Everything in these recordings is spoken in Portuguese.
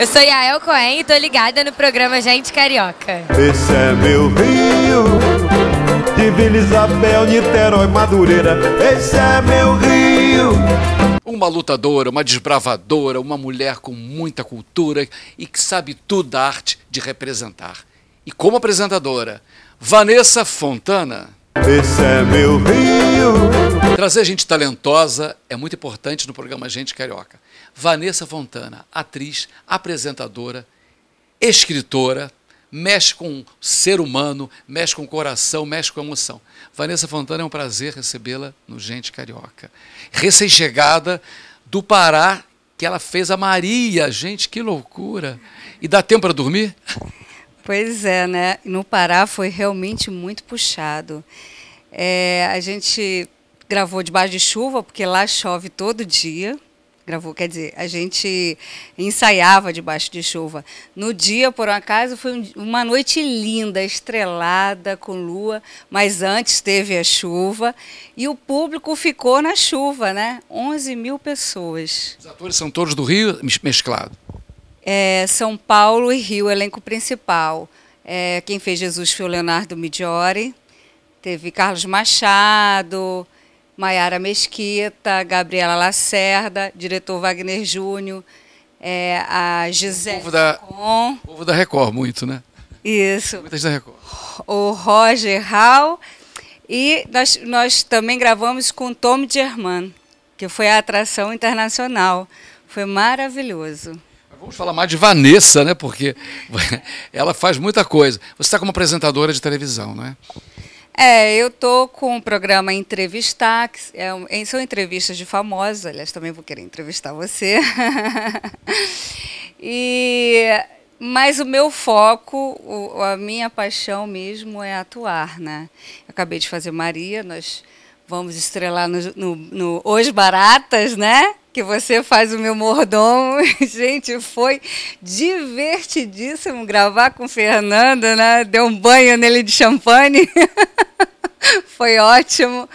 Eu sou Yael Cohen e tô ligada no programa Gente Carioca. Esse é meu rio, de Vila Isabel, Niterói, Madureira. Esse é meu rio. Uma lutadora, uma desbravadora, uma mulher com muita cultura e que sabe tudo da arte de representar. E como apresentadora, Vanessa Fontana. Esse é meu rio Trazer gente talentosa é muito importante no programa Gente Carioca. Vanessa Fontana, atriz, apresentadora, escritora, mexe com o ser humano, mexe com o coração, mexe com a emoção. Vanessa Fontana é um prazer recebê-la no Gente Carioca. Recém-chegada do Pará, que ela fez a Maria. Gente, que loucura! E dá tempo para dormir? Pois é, né? No Pará foi realmente muito puxado. É, a gente gravou debaixo de chuva, porque lá chove todo dia. Gravou, quer dizer, a gente ensaiava debaixo de chuva. No dia, por um acaso, foi uma noite linda, estrelada, com lua, mas antes teve a chuva e o público ficou na chuva, né? 11 mil pessoas. Os atores são todos do Rio mesclado? É, são Paulo e Rio, elenco principal. É, quem fez Jesus foi o Leonardo Midiori, teve Carlos Machado. Maiara Mesquita, Gabriela Lacerda, diretor Wagner Júnior, é, a Gisele o povo da, Com. povo da Record, muito, né? Isso. Muitas da Record. O Roger Hall. E nós, nós também gravamos com Tom German, que foi a atração internacional. Foi maravilhoso. Vamos falar mais de Vanessa, né? Porque ela faz muita coisa. Você está como apresentadora de televisão, não é? É, eu tô com o programa Entrevistar, que é, um- em- são entrevistas de famosos, aliás, também vou querer entrevistar você. e mas o meu foco, o- a minha paixão mesmo é atuar, né? Eu acabei de fazer Maria, nós vamos estrelar no, no, no Os Baratas, né? que você faz o meu mordomo. Gente, foi divertidíssimo gravar com o Fernando, né? Deu um banho nele de champanhe. foi ótimo.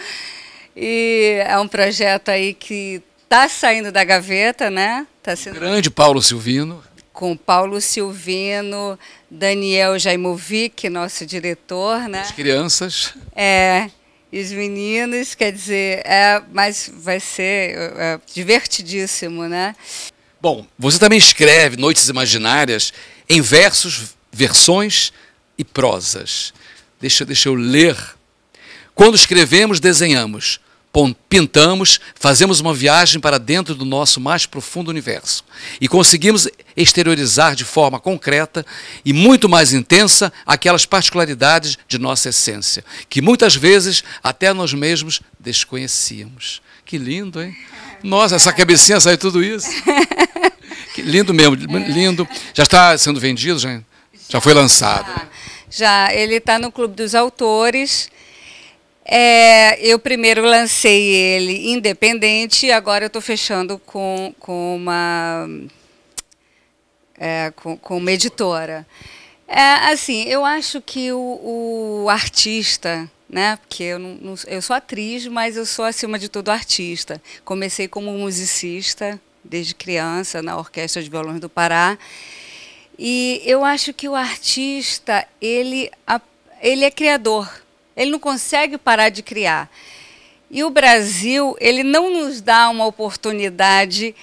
E é um projeto aí que tá saindo da gaveta, né? Tá sendo... Grande Paulo Silvino. Com Paulo Silvino, Daniel Jaimovic, nosso diretor, né? As crianças. É e os meninos, quer dizer, é, mas vai ser é, é, divertidíssimo, né? Bom, você também escreve Noites Imaginárias em versos, versões e prosas. Deixa, deixa eu ler. Quando escrevemos, desenhamos pintamos, fazemos uma viagem para dentro do nosso mais profundo universo e conseguimos exteriorizar de forma concreta e muito mais intensa aquelas particularidades de nossa essência, que muitas vezes até nós mesmos desconhecíamos. Que lindo, hein? Nossa, essa cabecinha saiu tudo isso. Que lindo mesmo, lindo. Já está sendo vendido, já, já foi lançado. Já, ele está no Clube dos Autores. É, eu primeiro lancei ele independente e agora eu estou fechando com, com uma é, com, com uma editora. É, assim, eu acho que o, o artista, né? Porque eu, não, não, eu sou atriz, mas eu sou acima de tudo artista. Comecei como musicista desde criança na Orquestra de Violões do Pará. E eu acho que o artista, ele, ele é criador ele não consegue parar de criar. E o Brasil, ele não nos dá uma oportunidade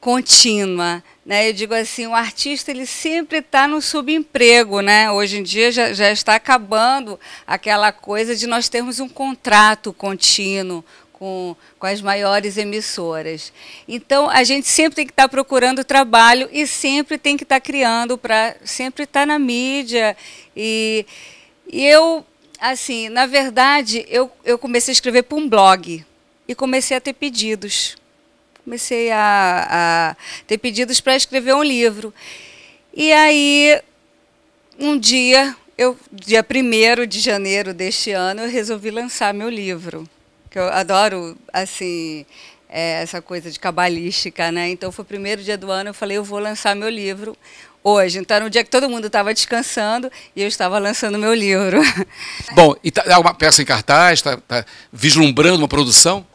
contínua. Né? Eu digo assim, o artista ele sempre está no subemprego. Né? Hoje em dia já, já está acabando aquela coisa de nós termos um contrato contínuo, com, com, as maiores emissoras. Então, a gente sempre tem que estar tá procurando trabalho e sempre tem que estar tá criando para sempre estar tá na mídia. E, e eu assim, na verdade, eu, eu comecei a escrever para um blog e comecei a ter pedidos. Comecei a, a ter pedidos para escrever um livro. E aí, um dia, eu, dia 1 de janeiro deste ano, eu resolvi lançar meu livro. Que eu adoro, assim, é, essa coisa de cabalística, né? Então, foi o primeiro dia do ano, eu falei, eu vou lançar meu livro hoje. Então era um dia que todo mundo estava descansando e eu estava lançando meu livro. Bom, e tá, é uma peça em cartaz, está tá vislumbrando uma produção?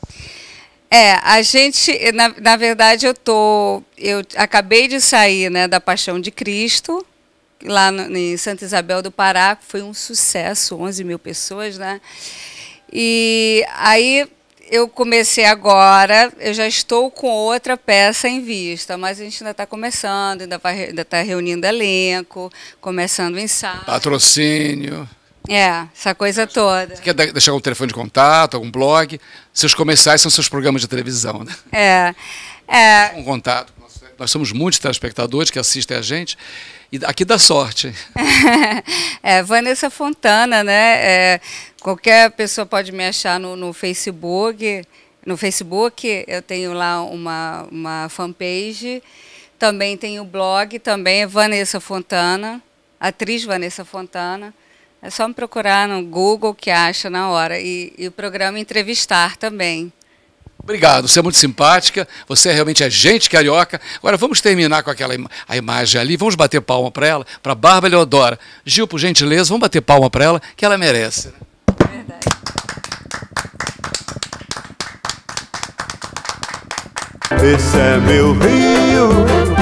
É, a gente, na, na verdade, eu tô, eu acabei de sair né, da Paixão de Cristo, lá no, em Santa Isabel do Pará, foi um sucesso, 11 mil pessoas, né? E aí eu comecei agora, eu já estou com outra peça em vista, mas a gente ainda está começando, ainda está reunindo elenco, começando o ensaio. Patrocínio. É, essa coisa toda. Você quer deixar algum telefone de contato, algum blog? Seus comerciais são seus programas de televisão, né? É. é um contato nós somos muitos telespectadores que assistem a gente, e aqui dá sorte. é, Vanessa Fontana, né? É, qualquer pessoa pode me achar no, no Facebook. No Facebook eu tenho lá uma, uma fanpage, também tenho blog, também é Vanessa Fontana, atriz Vanessa Fontana. É só me procurar no Google que acha na hora. E, e o programa Entrevistar também. Obrigado, você é muito simpática, você é realmente é gente carioca. Agora vamos terminar com aquela im a imagem ali, vamos bater palma para ela, para Bárbara Leodora. Gil, por gentileza, vamos bater palma para ela, que ela merece. Verdade. Né? Esse é meu rio